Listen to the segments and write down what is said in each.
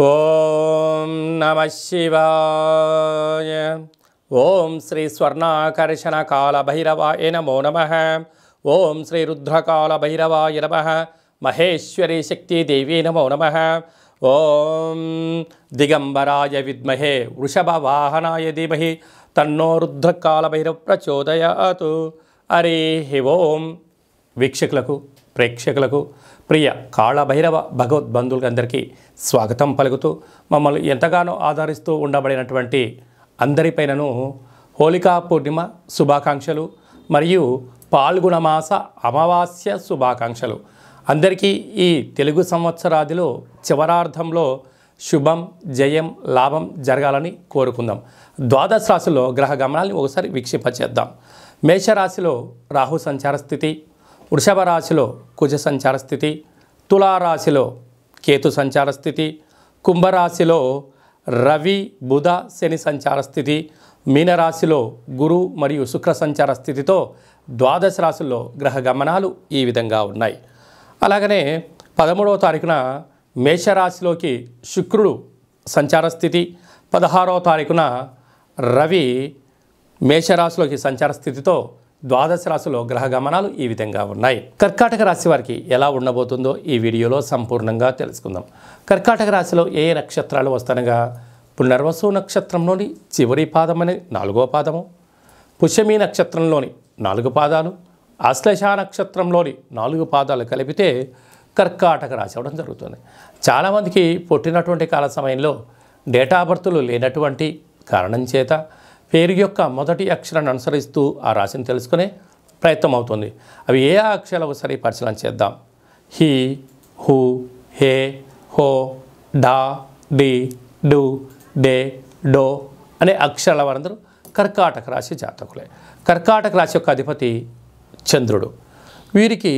ఓం నమ శివాయ ఓం శ్రీ స్వర్ణాకర్షణ కాల భైరవాయ నమో నమ ఓం శ్రీ రుద్రకాల భైరవాయ నమ మహేశ్వరి శక్తి దేవి నమో నమ ఓం దిగంబరాయ విద్మహే వృషభ వాహనాయ ధీమహి తన్నో రుద్రకాల భైరవ ప్రచోదయాతు హరి ఓం వీక్షకులకు ప్రేక్షకులకు ప్రియ కాళభైరవ బంధువులందరికీ స్వాగతం పలుకుతూ మమ్మల్ని ఎంతగానో ఆదరిస్తూ ఉండబడినటువంటి అందరిపైనను హోళికా పూర్ణిమ శుభాకాంక్షలు మరియు పాల్గుణమాస అమావాస్య శుభాకాంక్షలు అందరికీ ఈ తెలుగు సంవత్సరాదిలో చివరార్థంలో శుభం జయం లాభం జరగాలని కోరుకుందాం ద్వాదశ రాశిలో గ్రహ గమనాన్ని ఒకసారి వీక్షింపచేద్దాం మేషరాశిలో రాహు సంచార స్థితి వృషభ రాశిలో కుజ సంచార స్థితి తులారాశిలో కేతు సంచార స్థితి కుంభరాశిలో రవి బుధ శని సంచార స్థితి మీనరాశిలో గురు మరియు శుక్ర సంచార స్థితితో ద్వాదశ రాశుల్లో గ్రహ గమనాలు ఈ విధంగా ఉన్నాయి అలాగనే పదమూడవ తారీఖున మేషరాశిలోకి శుక్రుడు సంచార స్థితి పదహారవ తారీఖున రవి మేషరాశిలోకి సంచార స్థితితో ద్వాదశ రాశిలో గ్రహ గమనాలు ఈ విధంగా ఉన్నాయి కర్కాటక రాశి వారికి ఎలా ఉండబోతుందో ఈ వీడియోలో సంపూర్ణంగా తెలుసుకుందాం కర్కాటక రాశిలో ఏ నక్షత్రాలు వస్తానగా పునర్వసు నక్షత్రంలోని చివరి పాదం అనే నాలుగో పాదము పుష్యమి నక్షత్రంలోని నాలుగు పాదాలు ఆశ్లేష నక్షత్రంలోని నాలుగు పాదాలు కలిపితే కర్కాటక రాశి అవడం జరుగుతుంది చాలామందికి పుట్టినటువంటి కాల సమయంలో డేటా బర్తులు లేనటువంటి కారణం చేత పేరు యొక్క మొదటి అక్షరాన్ని అనుసరిస్తూ ఆ రాశిని తెలుసుకునే ప్రయత్నం అవుతుంది అవి ఏ అక్షరాలు ఒకసారి పరిశీలన చేద్దాం హీ హూ హే హో డా డి డు డే డో అనే అక్షరాల వారందరూ కర్కాటక రాశి జాతకులే కర్కాటక రాశి యొక్క అధిపతి చంద్రుడు వీరికి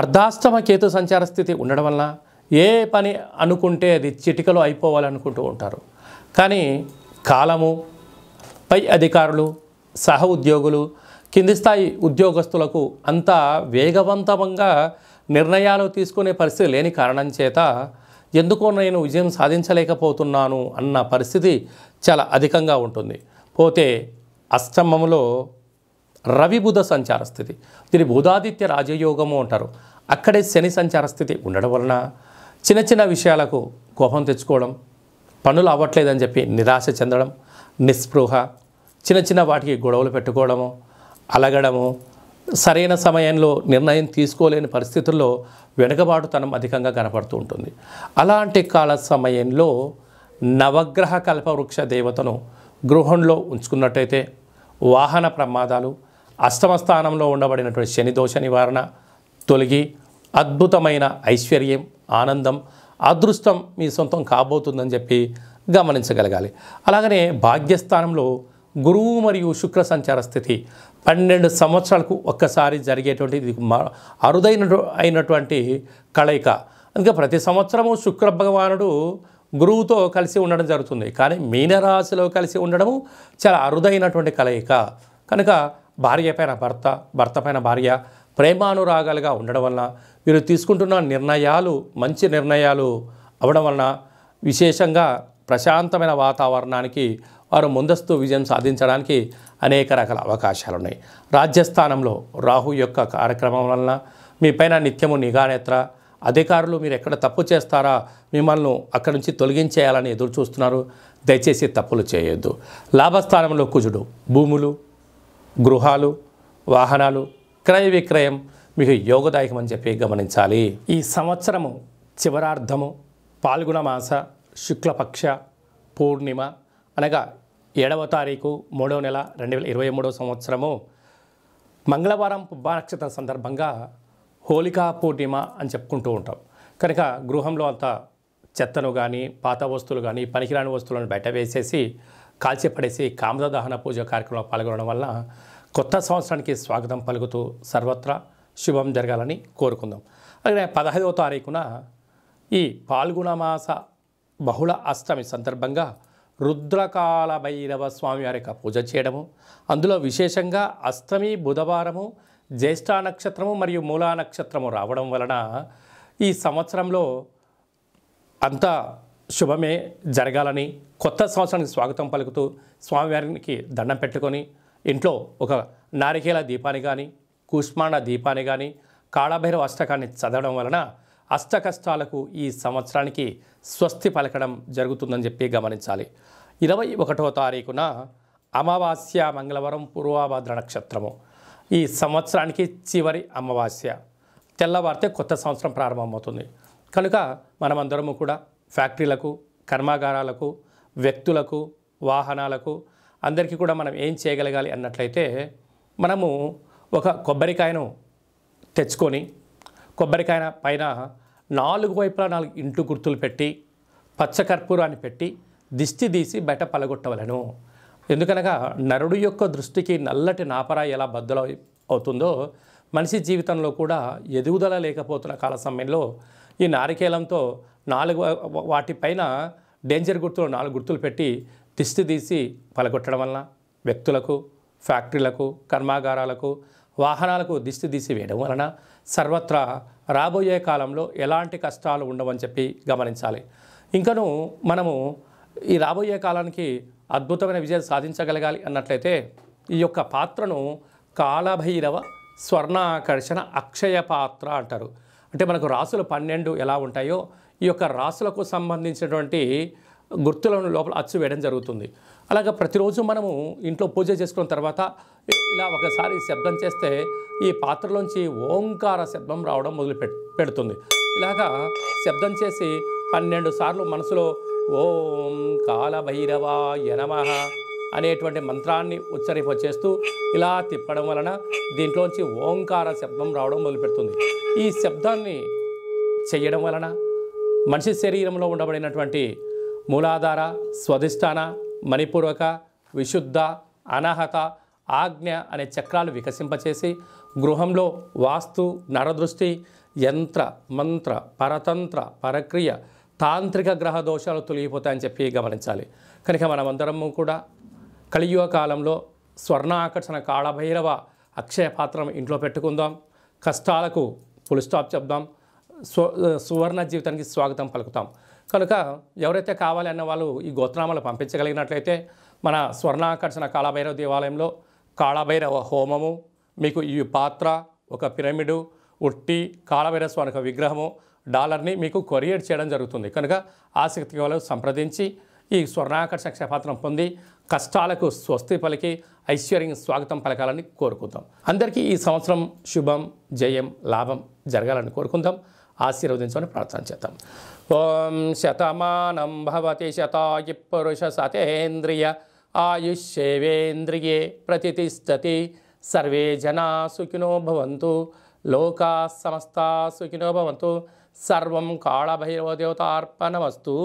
అర్ధాస్తమ కేతు సంచార స్థితి ఉండడం వలన ఏ పని అనుకుంటే అది చిటికలో అయిపోవాలనుకుంటూ ఉంటారు కానీ కాలము పై అధికారులు సహ ఉద్యోగులు కింది స్థాయి ఉద్యోగస్తులకు అంత వేగవంతంగా నిర్ణయాలు తీసుకునే పరిస్థితి లేని కారణం చేత ఎందుకో నేను విజయం సాధించలేకపోతున్నాను అన్న పరిస్థితి చాలా అధికంగా ఉంటుంది పోతే అష్టమంలో రవి బుధ సంచార స్థితి దీని బుధాదిత్య రాజయోగము అంటారు అక్కడే శని సంచార స్థితి ఉండడం వలన చిన్న చిన్న విషయాలకు కోపం తెచ్చుకోవడం పనులు అవ్వట్లేదని చెప్పి నిరాశ చెందడం నిస్పృహ చిన్న చిన్న వాటికి గొడవలు పెట్టుకోవడము అలగడము సరైన సమయంలో నిర్ణయం తీసుకోలేని పరిస్థితుల్లో వెనుకబాటుతనం అధికంగా కనపడుతూ ఉంటుంది అలాంటి కాల సమయంలో నవగ్రహ కల్పవృక్ష దేవతను గృహంలో ఉంచుకున్నట్టయితే వాహన ప్రమాదాలు అష్టమ స్థానంలో ఉండబడినటువంటి శని దోష నివారణ తొలగి అద్భుతమైన ఐశ్వర్యం ఆనందం అదృష్టం మీ సొంతం కాబోతుందని చెప్పి గమనించగలగాలి అలాగనే భాగ్యస్థానంలో గురువు మరియు శుక్ర సంచార స్థితి పన్నెండు సంవత్సరాలకు ఒక్కసారి జరిగేటువంటి అరుదైన అయినటువంటి కలయిక అందుకే ప్రతి సంవత్సరము శుక్ర భగవానుడు గురువుతో కలిసి ఉండడం జరుగుతుంది కానీ మీనరాశిలో కలిసి ఉండడము చాలా అరుదైనటువంటి కలయిక కనుక భార్య పైన భర్త భర్త పైన భార్య ప్రేమానురాగాలుగా ఉండడం వలన వీరు తీసుకుంటున్న నిర్ణయాలు మంచి నిర్ణయాలు అవడం వలన విశేషంగా ప్రశాంతమైన వాతావరణానికి వారు ముందస్తు విజయం సాధించడానికి అనేక రకాల అవకాశాలున్నాయి రాజ్యస్థానంలో రాహు యొక్క కార్యక్రమం వలన మీపైన నిత్యము నిఘానేత్ర అధికారులు మీరు ఎక్కడ తప్పు చేస్తారా మిమ్మల్ని అక్కడి నుంచి తొలగించేయాలని ఎదురు చూస్తున్నారు దయచేసి తప్పులు చేయొద్దు లాభస్థానంలో కుజుడు భూములు గృహాలు వాహనాలు క్రయ విక్రయం మీకు యోగదాయకమని చెప్పి గమనించాలి ఈ సంవత్సరము చివరార్ధము పాల్గొన మాస శుక్లపక్ష పూర్ణిమ అనగా ఏడవ తారీఖు మూడవ నెల రెండు వేల ఇరవై మూడవ సంవత్సరము మంగళవారం పుబ్బా సందర్భంగా హోలికా పూర్ణిమ అని చెప్పుకుంటూ ఉంటాం కనుక గృహంలో అంత చెత్తను కానీ పాత వస్తువులు కానీ పనికిరాని వస్తువులను బయట వేసేసి కాల్చిపడేసి కామద దహన పూజ కార్యక్రమంలో పాల్గొనడం వల్ల కొత్త సంవత్సరానికి స్వాగతం పలుకుతూ సర్వత్రా శుభం జరగాలని కోరుకుందాం అలాగే పదహైదవ తారీఖున ఈ పాల్గొన మాస బహుళ అష్టమి సందర్భంగా రుద్రకాల భైరవ స్వామివారి యొక్క పూజ చేయడము అందులో విశేషంగా అష్టమి బుధవారము జ్యేష్ఠ నక్షత్రము మరియు మూలా నక్షత్రము రావడం వలన ఈ సంవత్సరంలో అంతా శుభమే జరగాలని కొత్త సంవత్సరానికి స్వాగతం పలుకుతూ స్వామివారికి దండం పెట్టుకొని ఇంట్లో ఒక నారికేల దీపాన్ని కానీ కుష్మాండ దీపాన్ని కానీ కాళభైరవ అష్టకాన్ని చదవడం వలన అష్టకష్టాలకు ఈ సంవత్సరానికి స్వస్తి పలకడం జరుగుతుందని చెప్పి గమనించాలి ఇరవై ఒకటో తారీఖున అమావాస్య మంగళవారం పూర్వాభద్ర నక్షత్రము ఈ సంవత్సరానికి చివరి అమావాస్య తెల్లవారితే కొత్త సంవత్సరం ప్రారంభమవుతుంది కనుక మనమందరము కూడా ఫ్యాక్టరీలకు కర్మాగారాలకు వ్యక్తులకు వాహనాలకు అందరికీ కూడా మనం ఏం చేయగలగాలి అన్నట్లయితే మనము ఒక కొబ్బరికాయను తెచ్చుకొని కొబ్బరికాయ పైన నాలుగు వైపులా నాలుగు ఇంటు గుర్తులు పెట్టి పచ్చకర్పూరాన్ని పెట్టి దిష్టి తీసి బయట పలగొట్టవలను ఎందుకనగా నరుడు యొక్క దృష్టికి నల్లటి నాపరా ఎలా బద్దలు అవుతుందో మనిషి జీవితంలో కూడా ఎదుగుదల లేకపోతున్న కాల సమయంలో ఈ నారికేలంతో నాలుగు వాటిపైన డేంజర్ గుర్తులు నాలుగు గుర్తులు పెట్టి దిష్టి తీసి పలగొట్టడం వలన వ్యక్తులకు ఫ్యాక్టరీలకు కర్మాగారాలకు వాహనాలకు దిష్టి తీసి వేయడం వలన సర్వత్రా రాబోయే కాలంలో ఎలాంటి కష్టాలు ఉండవని చెప్పి గమనించాలి ఇంకను మనము ఈ రాబోయే కాలానికి అద్భుతమైన విజయం సాధించగలగాలి అన్నట్లయితే ఈ యొక్క పాత్రను కాలభైరవ స్వర్ణాకర్షణ అక్షయ పాత్ర అంటారు అంటే మనకు రాసులు పన్నెండు ఎలా ఉంటాయో ఈ యొక్క రాసులకు సంబంధించినటువంటి గుర్తులను లోపల అచ్చు వేయడం జరుగుతుంది అలాగే ప్రతిరోజు మనము ఇంట్లో పూజ చేసుకున్న తర్వాత ఇలా ఒకసారి శబ్దం చేస్తే ఈ పాత్రలోంచి ఓంకార శబ్దం రావడం మొదలు పెడుతుంది ఇలాగా శబ్దం చేసి పన్నెండు సార్లు మనసులో ఓం భైరవ యనమహ అనేటువంటి మంత్రాన్ని ఉచ్చరింప చేస్తూ ఇలా తిప్పడం వలన దీంట్లోంచి ఓంకార శబ్దం రావడం మొదలుపెడుతుంది ఈ శబ్దాన్ని చేయడం వలన మనిషి శరీరంలో ఉండబడినటువంటి మూలాధార స్వధిష్టాన మణిపూర్వక విశుద్ధ అనాహత ఆజ్ఞ అనే చక్రాలు వికసింపచేసి గృహంలో వాస్తు నరదృష్టి యంత్ర మంత్ర పరతంత్ర పరక్రియ తాంత్రిక గ్రహ దోషాలు తొలగిపోతాయని చెప్పి గమనించాలి కనుక మనమందరము కూడా కలియుగ కాలంలో స్వర్ణ ఆకర్షణ కాళభైరవ అక్షయ పాత్రం ఇంట్లో పెట్టుకుందాం కష్టాలకు ఫుల్ స్టాప్ చెప్దాం స్వ సువర్ణ జీవితానికి స్వాగతం పలుకుతాం కనుక ఎవరైతే కావాలి అన్న వాళ్ళు ఈ గోత్రామాలు పంపించగలిగినట్లయితే మన స్వర్ణాకర్షణ కాళభైరవ దేవాలయంలో కాళభైరవ హోమము మీకు ఈ పాత్ర ఒక పిరమిడు ఉట్టి కాళభైరవ స్వామి విగ్రహము డాలర్ని మీకు కొరియర్ చేయడం జరుగుతుంది కనుక ఆసక్తి వాళ్ళు సంప్రదించి ఈ స్వర్ణాకర్షణ క్షేపాత్రం పొంది కష్టాలకు స్వస్తి పలికి ఐశ్వర్యం స్వాగతం పలకాలని కోరుకుందాం అందరికీ ఈ సంవత్సరం శుభం జయం లాభం జరగాలని కోరుకుందాం ఆశీర్వదించమని ప్రార్థన చేద్దాం ఓం శతమానం భవతి శతాయి పురుష సతేంద్రియ ఆయుష్యేవేంద్రియే ప్రతిష్టతి సర్వే జనా సుఖినో భవంతు లోకా సమస్త సుఖినో భవంతు సర్వం కాళభైరవ దేవతార్పణమస్తు